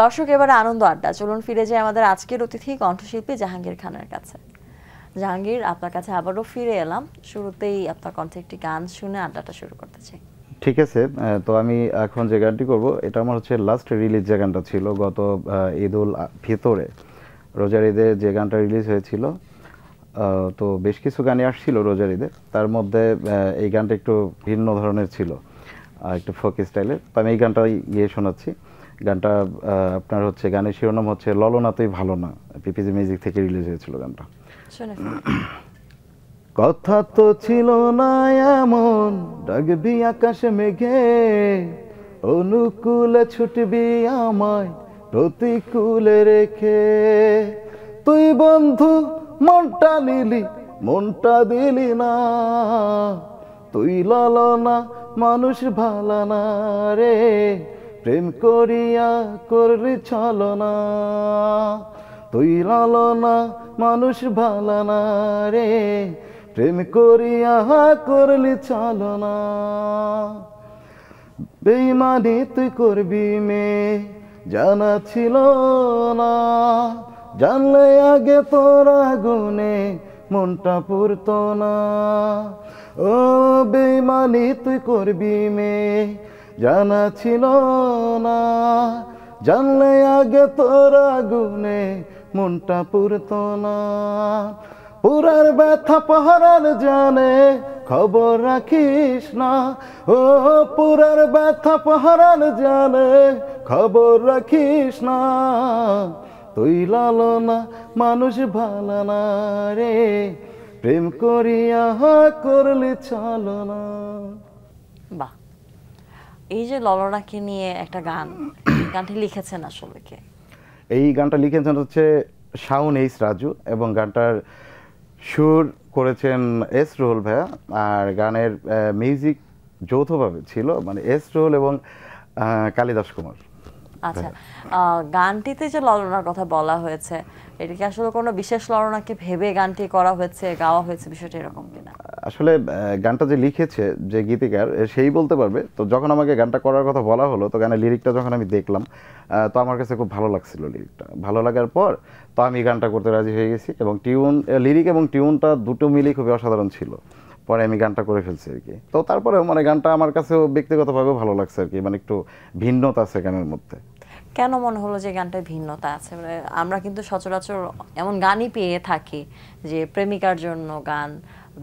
দর্শক এবারে আনন্দ আড্ডা চলুন ফিরে যাই আমাদের আজকের অতিথি কণ্ঠশিল্পী জাহাঙ্গীর খানের কাছে জাহাঙ্গীর আপনার কাছে আবারও ফিরে এলাম শুরুতেই আপনার কণ্ঠে একটি গান শুনে আড্ডাটা শুরু করতে চাই ঠিক আছে তো আমি এখন যে গানটি করব এটা আমার হচ্ছে লাস্ট রিলিজ যে গানটা ছিল গত ঈদুল ফিতরে রোজার ঈদে যে গানটা রিলিজ হয়েছিল তো বেশ কিছু গানই আসছিল রোজার ঈদে তার মধ্যে এই গানটা একটু ভিন্ন ধরনের ছিল একটু ফোক স্টাইলের তো আমি এই গানটাই গিয়ে শোনাচ্ছি গানটা আপনার হচ্ছে গানের শিরোনাম হচ্ছে ললনাতেই ভালো না পিপিজি মিউজিক থেকে রিলিজ হয়েছিল গানটা কথা তো ছিল না এমন ডাকবি আকাশে মেঘে অনুকূলে ছুটবি আমায় প্রতিকূলে রেখে তুই বন্ধু মনটা নিলি মনটা দিলি না তুই ললনা না মানুষ ভালো না রে প্রেম করিয়া করলি ছলনা তুই লালনা মানুষ না রে প্রেম করিয়া করলি ছলনা বেইমানি তুই করবি মে জানা ছিল না জানলে আগে তোরা গুনে মনটা পুরত না ও বেমানি তুই করবি মেয়ে জানা ছিল না জানলে আগে তোর আগুনে মনটা পুরত না পুরার ব্যথা পাহারার জানে খবর রাখিস না ও পুরার ব্যথা পাহারার জানে খবর রাখিস না তুই লাল না মানুষ ভালো না রে প্রেম করিয়া করলে চাল না বাহ এই যে ললনাকে নিয়ে একটা গান গানটি লিখেছেন আসলে কে এই গানটা লিখেছেন হচ্ছে শাউন এইস রাজু এবং গানটার সুর করেছেন এস রুহুল ভাইয়া আর গানের মিউজিক যৌথভাবে ছিল মানে এস রুহুল এবং কালিদাস কুমার আচ্ছা গানটিতে যে ললনার কথা বলা হয়েছে এটাকে আসলে কোনো বিশেষ লড়নাকে ভেবে গানটি করা হয়েছে গাওয়া হয়েছে বিষয়টি এরকম কিনা আসলে গানটা যে লিখেছে যে গীতিকার সেই বলতে পারবে তো যখন আমাকে গানটা করার কথা বলা হলো তো গানের লিরিকটা যখন আমি দেখলাম তো আমার কাছে খুব ভালো লাগছিল লিরিকটা ভালো লাগার পর তো আমি গানটা করতে রাজি হয়ে গেছি এবং টিউন লিরিক এবং টিউনটা দুটো মিলেই খুবই অসাধারণ ছিল পরে আমি গানটা করে ফেলছি আর কি তো তারপরেও মানে গানটা আমার কাছেও ব্যক্তিগতভাবেও ভালো লাগছে আর কি মানে একটু ভিন্নতা আছে গানের মধ্যে কেন মনে হলো যে গানটায় ভিন্নতা আছে মানে আমরা কিন্তু সচরাচর এমন গানই পেয়ে থাকি যে প্রেমিকার জন্য গান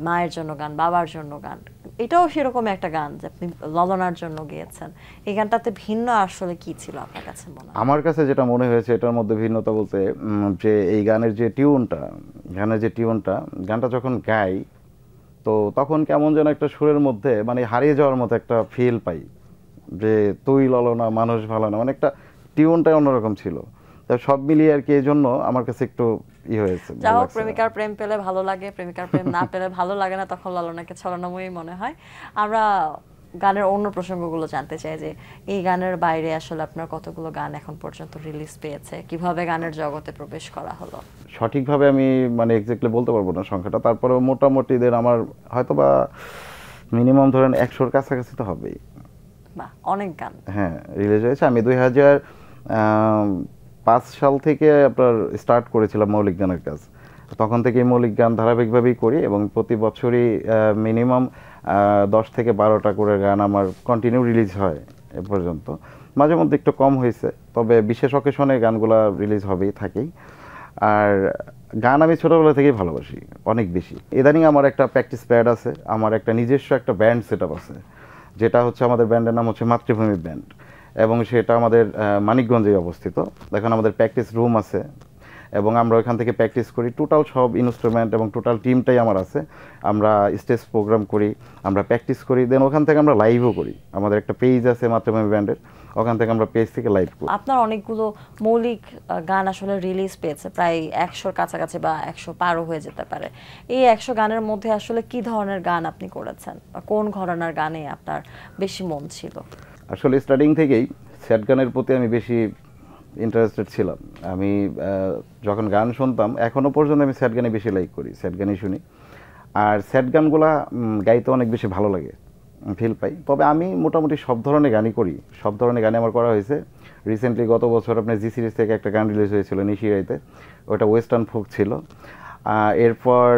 মায়ের জন্য গান বাবার জন্য গান এটাও সেরকম একটা গান যে আপনি ললনার জন্য গিয়েছেন এই গানটাতে ভিন্ন আসলে কি ছিল আপনার কাছে মনে আমার কাছে যেটা মনে হয়েছে এটার মধ্যে ভিন্নতা বলতে যে এই গানের যে টিউনটা গানের যে টিউনটা গানটা যখন গাই তো তখন কেমন যেন একটা সুরের মধ্যে মানে হারিয়ে যাওয়ার মতো একটা ফিল পাই যে তুই ললনা মানুষ ভালো না মানে একটা টিউনটাই অন্যরকম ছিল তা সব মিলিয়ে আর কি এই জন্য আমার কাছে একটু ই হয়েছে যাও প্রেমিকার প্রেম পেলে ভালো লাগে প্রেমিকার প্রেম না পেলে ভালো লাগে না তখন লালনাকে ছড়ানোময়ী মনে হয় আমরা গানের অন্য প্রসঙ্গগুলো জানতে চাই যে এই গানের বাইরে আসলে আপনার কতগুলো গান এখন পর্যন্ত রিলিজ পেয়েছে কিভাবে গানের জগতে প্রবেশ করা হলো সঠিকভাবে আমি মানে এক্স্যাক্টলি বলতে পারবো না সংখ্যাটা তারপরে মোটামুটি দের আমার হয়তো বা মিনিমাম ধরেন একশোর কাছাকাছি তো হবেই অনেক গান হ্যাঁ রিলিজ হয়েছে আমি দুই হাজার পাঁচ সাল থেকে আপনার স্টার্ট করেছিলাম মৌলিক গানের কাজ তখন থেকেই মৌলিক গান ধারাবাহিকভাবেই করি এবং প্রতি বছরই মিনিমাম দশ থেকে বারোটা করে গান আমার কন্টিনিউ রিলিজ হয় এ পর্যন্ত মাঝে মধ্যে একটু কম হয়েছে তবে বিশেষ অকেশনে গানগুলো রিলিজ হবেই থাকেই আর গান আমি ছোটোবেলা থেকেই ভালোবাসি অনেক বেশি ইদানিং আমার একটা প্র্যাকটিস প্যাড আছে আমার একটা নিজস্ব একটা ব্যান্ড সেট আছে যেটা হচ্ছে আমাদের ব্যান্ডের নাম হচ্ছে মাতৃভূমি ব্যান্ড এবং সেটা আমাদের মানিকগঞ্জে অবস্থিত দেখুন আমাদের প্র্যাকটিস রুম আছে এবং আমরা ওইখান থেকে প্র্যাকটিস করি টোটাল সব ইনস্ট্রুমেন্ট এবং টোটাল টিমটাই আমার আছে আমরা স্টেজ প্রোগ্রাম করি আমরা প্র্যাকটিস করি দেন ওখান থেকে আমরা লাইভও করি আমাদের একটা পেজ আছে মাতৃভূমি ব্যান্ডের ওখান থেকে আমরা পেজ থেকে লাইভ করি আপনার অনেকগুলো মৌলিক গান আসলে রিলিজ পেয়েছে প্রায় একশোর কাছাকাছি বা একশো পারও হয়ে যেতে পারে এই একশো গানের মধ্যে আসলে কি ধরনের গান আপনি করেছেন বা কোন ঘরনার গানে আপনার বেশি মন ছিল আসলে স্টার্টিং থেকেই স্যাড গানের প্রতি আমি বেশি ইন্টারেস্টেড ছিলাম আমি যখন গান শুনতাম এখনও পর্যন্ত আমি স্যাড গানই বেশি লাইক করি স্যাড গানই শুনি আর স্যাড গানগুলা গাইতে অনেক বেশি ভালো লাগে ফিল পাই তবে আমি মোটামুটি সব ধরনের গানই করি সব ধরনের গানে আমার করা হয়েছে রিসেন্টলি গত বছর আপনার জি সিরিজ থেকে একটা গান রিলিজ হয়েছিল নিশিরাইতে ওটা ওয়েস্টার্ন ফোক ছিল এরপর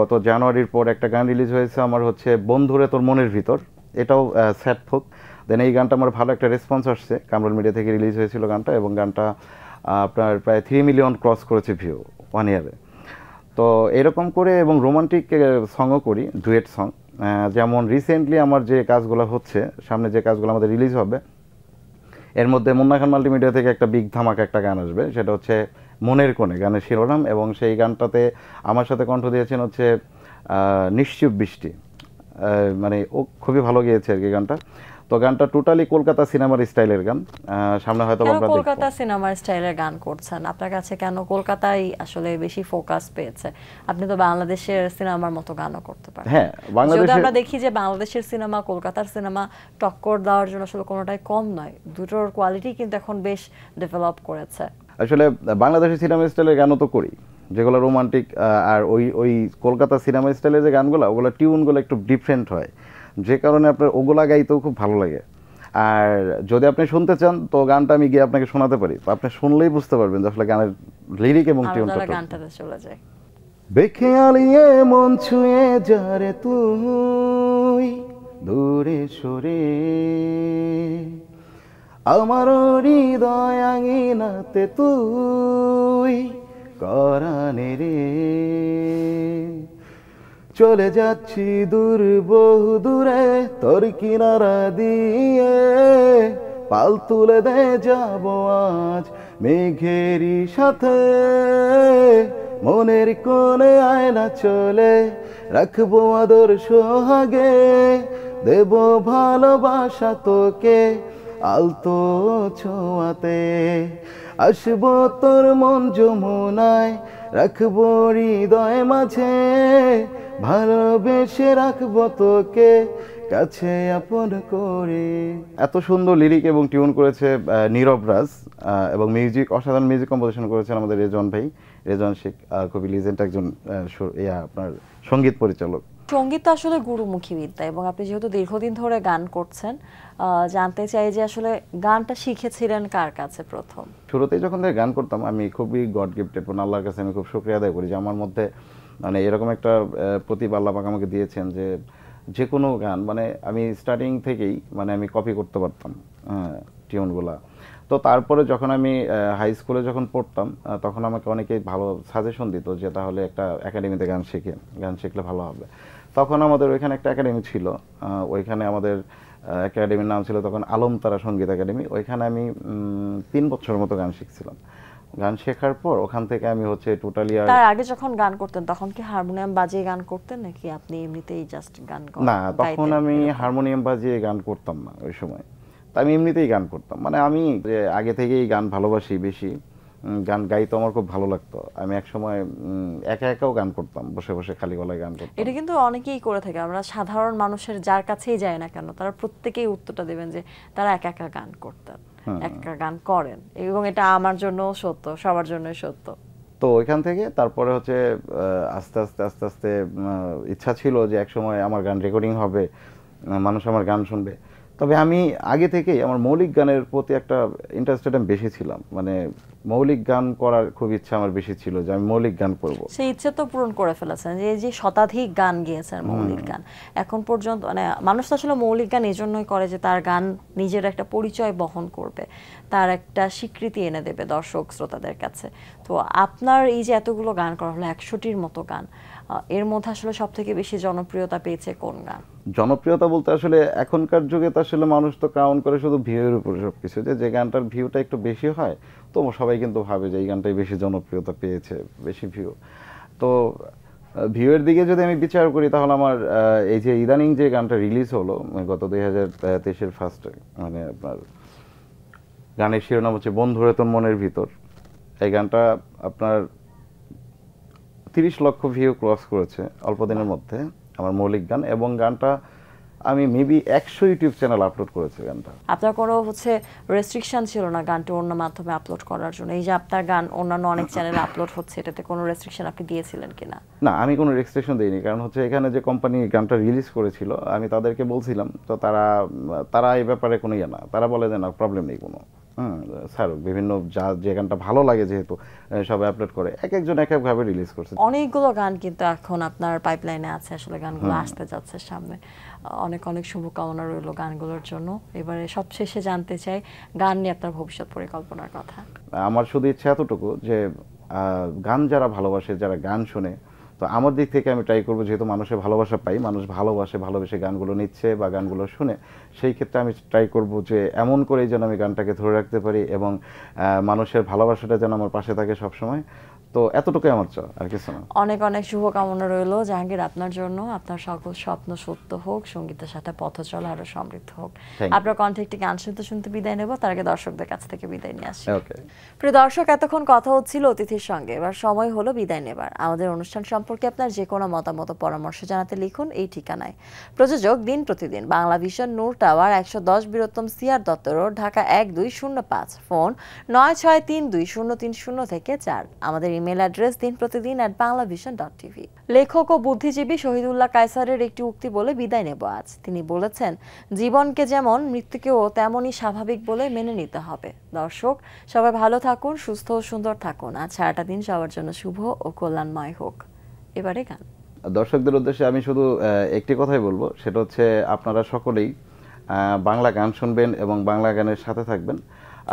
গত জানুয়ারির পর একটা গান রিলিজ হয়েছে আমার হচ্ছে বন্ধুরে তোর মনের ভিতর এটাও স্যাড ফোক দেন এই গানটা আমার ভালো একটা রেসপন্স আসছে কামরুল মিডিয়া থেকে রিলিজ হয়েছিল গানটা এবং গানটা আপনার প্রায় থ্রি মিলিয়ন ক্রস করেছে ভিউ ওয়ান ইয়ারে তো এরকম করে এবং রোমান্টিক সংও করি ডুয়েট সং যেমন রিসেন্টলি আমার যে কাজগুলো হচ্ছে সামনে যে কাজগুলো আমাদের রিলিজ হবে এর মধ্যে মুন্না খান মাল্টিমিডিয়া থেকে একটা বিগ ধামাক একটা গান আসবে সেটা হচ্ছে মনের কোণে গানের শিরোনাম এবং সেই গানটাতে আমার সাথে কণ্ঠ দিয়েছেন হচ্ছে নিশ্চুপ বৃষ্টি মানে ও খুবই ভালো গিয়েছে আর কি গানটা তো গানটা টোটালি কলকাতা সিনেমার স্টাইলের গান সামনে হয়তো আমরা কলকাতা সিনেমার স্টাইলের গান করছেন আপনার কাছে কেন কলকাতাই আসলে বেশি ফোকাস পেয়েছে আপনি তো বাংলাদেশের সিনেমার মতো গানও করতে পারেন হ্যাঁ বাংলাদেশে আমরা দেখি যে বাংলাদেশের সিনেমা কলকাতার সিনেমা টক্কর দেওয়ার জন্য আসলে কোনোটাই কম নয় দুটোর কোয়ালিটি কিন্তু এখন বেশ ডেভেলপ করেছে আসলে বাংলাদেশের সিনেমা স্টাইলের গানও তো করি যেগুলো রোমান্টিক আর ওই ওই কলকাতা সিনেমা স্টাইলের যে গানগুলো ওগুলো টিউনগুলো একটু ডিফারেন্ট হয় যে কারণে আপনার ওগুলা গাইতেও খুব ভালো লাগে আর যদি আপনি শুনতে চান তো গানটা আমি গিয়ে আপনাকে শোনাতে পারি আপনি শুনলেই বুঝতে পারবেন যে আসলে গানের লিরিক এবং টিউনটা চলে যায় বেখেয়ালিয়ে মন ছুঁয়ে যারে তুই দূরে সরে আমার হৃদয় আঙিনাতে তুই করানে রে চলে যাচ্ছি দূর বহু দূরে তোর কিনারা দিয়ে পাল তুলে দে যাব আজ মেঘেরি সাথে মনের আয় আয়না চলে রাখবো আদর সোহাগে দেব ভালোবাসা তোকে আলতো ছোঁয়াতে আসব তোর মন যমুনায় রাখব হৃদয় মাঝে ভালোবেসে রাখব তোকে কাছে আপন করে এত সুন্দর লিরিক এবং টিউন করেছে নীরব রাজ এবং মিউজিক অসাধারণ মিউজিক কম্পোজিশন করেছেন আমাদের রেজন ভাই রেজন শেখ কবি লিজেন্ট একজন ইয়া আপনার সঙ্গীত পরিচালক সঙ্গীত আসলে গুরুমুখী বিদ্যা এবং আপনি যেহেতু দীর্ঘদিন ধরে গান করছেন জানতে চাই যে আসলে গানটা শিখেছিলেন কার কাছে প্রথম শুরুতেই যখন থেকে গান করতাম আমি খুবই গড গিফটেড মানে আল্লাহর কাছে আমি খুব শুক্রিয়া আদায় করি যে আমার মধ্যে মানে এরকম একটা প্রতিভা আল্লাহ পাক আমাকে দিয়েছেন যে যে কোনো গান মানে আমি স্টার্টিং থেকেই মানে আমি কপি করতে পারতাম হ্যাঁ টিউনগুলা তো তারপরে যখন আমি হাই স্কুলে যখন পড়তাম তখন আমাকে অনেকেই ভালো সাজেশন দিত যে তাহলে একটা একাডেমিতে গান শিখে গান শিখলে ভালো হবে তখন আমাদের ওইখানে একটা একাডেমি ছিল ওইখানে আমাদের একাডেমির নাম ছিল তখন আলমতারা সঙ্গীত একাডেমি ওইখানে আমি তিন বছর মতো গান শিখছিলাম গান শেখার পর ওখান থেকে আমি হচ্ছে টোটালি আর তার আগে যখন গান করতেন তখন কি হারমোনিয়াম বাজিয়ে গান করতেন নাকি আপনি এমনিতেই জাস্ট গান করতেন না তখন আমি হারমোনিয়াম বাজিয়ে গান করতাম না ওই সময় তা আমি এমনিতেই গান করতাম মানে আমি যে আগে থেকেই গান ভালোবাসি বেশি গান তো আমার খুব ভালো লাগতো আমি এক সময় একা একাও গান করতাম বসে বসে খালি গলায় গান করতাম এটা কিন্তু অনেকেই করে থাকে আমরা সাধারণ মানুষের যার কাছেই যায় না কেন তারা প্রত্যেকেই উত্তরটা দেবেন যে তারা একা একা গান করতেন একা গান করেন এবং এটা আমার জন্য সত্য সবার জন্যই সত্য তো ওইখান থেকে তারপরে হচ্ছে আস্তে আস্তে আস্তে আস্তে ইচ্ছা ছিল যে এক সময় আমার গান রেকর্ডিং হবে মানুষ আমার গান শুনবে তবে আমি আগে থেকেই আমার মৌলিক গানের প্রতি একটা ইন্টারেস্টেড আমি বেশি ছিলাম মানে মৌলিক গান করার খুব ইচ্ছা আমার বেশি ছিল যে আমি মৌলিক গান করব সেই ইচ্ছা তো পূরণ করে ফেলেছেন যে যে শতাধিক গান গিয়েছেন মৌলিক গান এখন পর্যন্ত মানে মানুষ তো আসলে মৌলিক গান এই জন্যই করে যে তার গান নিজের একটা পরিচয় বহন করবে তার একটা স্বীকৃতি এনে দেবে দর্শক শ্রোতাদের কাছে তো আপনার এই যে এতগুলো গান করা হলো একশোটির মতো গান এর মধ্যে আসলে সব থেকে বেশি জনপ্রিয়তা পেয়েছে কোন গান জনপ্রিয়তা বলতে আসলে এখনকার যুগে তো আসলে মানুষ তো ক্রাউন করে শুধু ভিউয়ের উপরে সব কিছু যে যে গানটার ভিউটা একটু বেশি হয় তো সবাই কিন্তু ভাবে যে এই গানটাই বেশি জনপ্রিয়তা পেয়েছে বেশি ভিউ তো ভিউয়ের দিকে যদি আমি বিচার করি তাহলে আমার এই যে ইদানিং যে গানটা রিলিজ হলো মানে গত দুই হাজার তেইশের ফার্স্ট মানে আপনার গানের শিরোনাম হচ্ছে বন্ধুরতন তোর মনের ভিতর এই গানটা আপনার তিরিশ লক্ষ ভিউ ক্রস করেছে অল্প দিনের মধ্যে আমার মৌলিক গান এবং গানটা আমি মেবি একশো ইউটিউব চ্যানেল আপলোড করেছি গানটা আপনার কোনো হচ্ছে রেস্ট্রিকশন ছিল না গানটা অন্য মাধ্যমে আপলোড করার জন্য এই যে আপনার গান অন্যান্য অনেক চ্যানেলে আপলোড হচ্ছে এটাতে কোনো রেস্ট্রিকশন আপনি দিয়েছিলেন কিনা না আমি কোনো রেস্ট্রিকশন দিইনি কারণ হচ্ছে এখানে যে কোম্পানি গানটা রিলিজ করেছিল আমি তাদেরকে বলছিলাম তো তারা তারা এই ব্যাপারে কোনো ইয়ে না তারা বলে যে না প্রবলেম নেই কোনো হ্যাঁ, স্যার বিভিন্ন যা যে গানটা ভালো লাগে যেহেতু সবাই আপলোড করে এক একজন এক একভাবে রিলিজ করছে অনেকগুলো গান কিন্তু এখন আপনার পাইপলাইনে আছে আসলে গানগুলো হ্যাঁ। আসতে যাচ্ছে সামনে অনেক অনেক শুভকামনা রইল গানগুলোর জন্য এবারে সবশেষে জানতে চাই গান নিয়ে আপনার ভবিষ্যৎ পরিকল্পনার কথা আমার শুধু ইচ্ছা এতটুকু যে গান যারা ভালোবাসে যারা গান শুনে তো আমার দিক থেকে আমি ট্রাই করবো যেহেতু মানুষের ভালোবাসা পাই মানুষ ভালোবাসে ভালোবেসে গানগুলো নিচ্ছে বা গানগুলো শুনে সেই ক্ষেত্রে আমি ট্রাই করব যে এমন করেই যেন আমি গানটাকে ধরে রাখতে পারি এবং মানুষের ভালোবাসাটা যেন আমার পাশে থাকে সবসময় তো এতটুকুই আমার চাওয়া আর কিছু না অনেক অনেক শুভকামনা রইল জাহাঙ্গীর আপনার জন্য আপনার সকল স্বপ্ন সত্য হোক সঙ্গীতের সাথে পথ চলা আরো সমৃদ্ধ হোক আপনার কণ্ঠে একটি গান শুনতে শুনতে বিদায় নেব তার আগে দর্শকদের কাছ থেকে বিদায় নিয়ে আসি প্রিয় দর্শক এতক্ষণ কথা হচ্ছিল অতিথির সঙ্গে এবার সময় হলো বিদায় নেবার আমাদের অনুষ্ঠান সম্পর্কে আপনার যে কোনো মতামত পরামর্শ জানাতে লিখুন এই ঠিকানায় প্রযোজক দিন প্রতিদিন বাংলা ভিশন নূর টাওয়ার একশো দশ বীরত্তম সিআর দত্ত রোড ঢাকা এক দুই শূন্য পাঁচ ফোন নয় ছয় তিন দুই শূন্য তিন শূন্য থেকে চার আমাদের ইমেল অ্যাড্রেস দিন প্রতিদিন at Bangla vision dot TV লেখক ও বুদ্ধিজীবী শহীদুল্লাহ কায়সারের একটি উক্তি বলে বিদায় নেব আজ তিনি বলেছেন জীবনকে যেমন মৃত্যুকেও তেমনই স্বাভাবিক বলে মেনে নিতে হবে দর্শক সবাই ভালো থাকুন সুস্থ ও সুন্দর থাকুন আজ সারাটা দিন সবার জন্য শুভ ও কল্যাণময় হোক এবারে গান দর্শকদের উদ্দেশ্যে আমি শুধু একটি কথাই বলবো সেটা হচ্ছে আপনারা সকলেই বাংলা গান শুনবেন এবং বাংলা গানের সাথে থাকবেন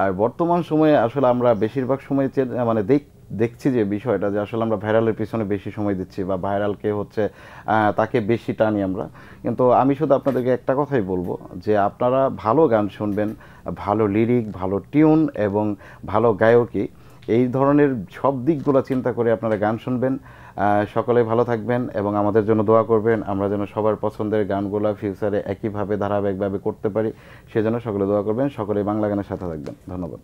আর বর্তমান সময়ে আসলে আমরা বেশিরভাগ সময় মানে দেখ দেখছি যে বিষয়টা যে আসলে আমরা ভাইরালের পিছনে বেশি সময় দিচ্ছি বা ভাইরালকে হচ্ছে তাকে বেশি টানি আমরা কিন্তু আমি শুধু আপনাদেরকে একটা কথাই বলবো যে আপনারা ভালো গান শুনবেন ভালো লিরিক ভালো টিউন এবং ভালো গায়কী এই ধরনের সব দিকগুলো চিন্তা করে আপনারা গান শুনবেন সকলে ভালো থাকবেন এবং আমাদের জন্য দোয়া করবেন আমরা যেন সবার পছন্দের গানগুলো ফিউচারে একইভাবে ধারাবাহিকভাবে করতে পারি সেজন্য সকলে দোয়া করবেন সকলে বাংলা গানের সাথে থাকবেন ধন্যবাদ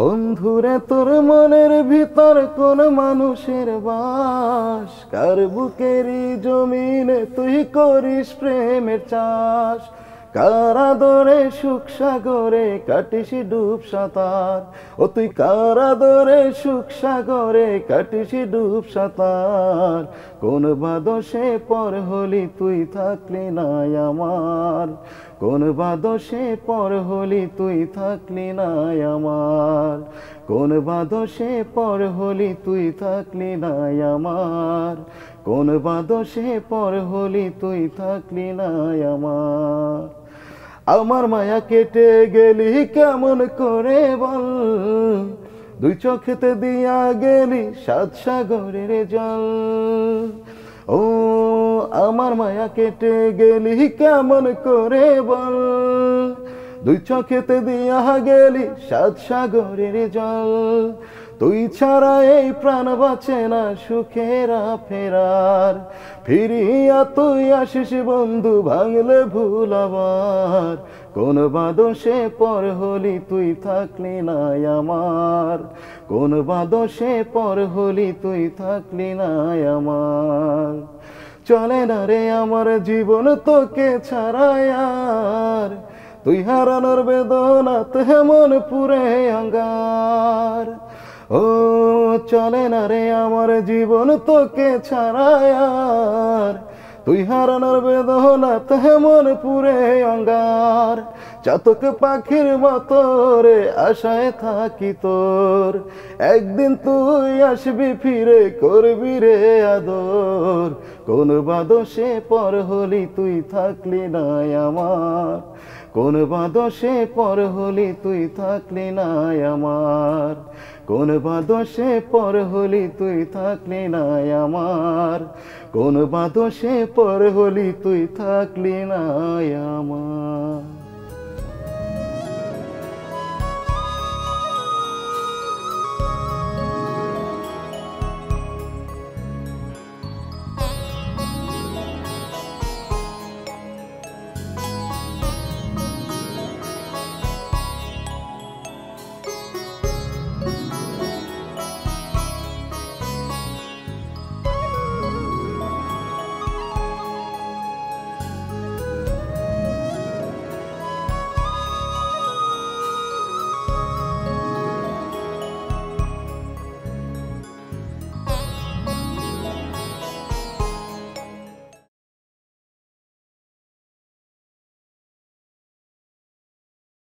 বন্ধুরে তোর মনের ভিতর কোন মানুষের বাস কার বুকের জমিনে তুই করিস প্রেমের চাষ কারাদরে সুখ সাগরে কাটিস ডুব সাঁতার ও তুই কারা দরে সুখ সাগরে কাটিস ডুব সাঁতার কোন বাদশে পর হলি তুই থাকলি না আমার কোন বাদশে পর হলি তুই থাকলি নাই আমার কোন বাদশে পর হলি তুই থাকলি নাই আমার কোন বাদশে পর হলি তুই থাকলি নাই আমার আমার মায়া কেটে গেলি কেমন করে বল দুই চোখেতে দিয়া গেলি সাত সাগরের জল ও আমার মায়া কেটে গেলি কেমন করে বল দুই চোখেতে দিয়া গেলি সাত সাগরের জল তুই ছাড়া এই প্রাণ বাঁচে না সুখেরা ফেরার ফিরিয়া তুই আসিস বন্ধু ভাঙলে ভুল আবার কোন বাদশে পর হলি তুই থাকলি না আমার কোন বাদশে পর হলি তুই থাকলি না আমার চলে না রে আমার জীবন তোকে ছাড়ায় আর তুই হারানোর বেদনাতে হেমন পুরে অঙ্গার ও চলে না রে আমার জীবন তোকে ছাড়ায়ার তুই হারানোর বেদনাতে মন পুরে অঙ্গার চাতক পাখির মতো রে আশায় থাকি তোর একদিন তুই আসবি ফিরে করবি রে আদর কোন বাদশে পর হলি তুই থাকলি না আমার কোন বাদশে পর হলি তুই থাকলি নাই আমার কোন বাদশে পর হলি তুই থাকলি নাই আমার কোন বাদশে পর হলি তুই থাকলি নাই আমার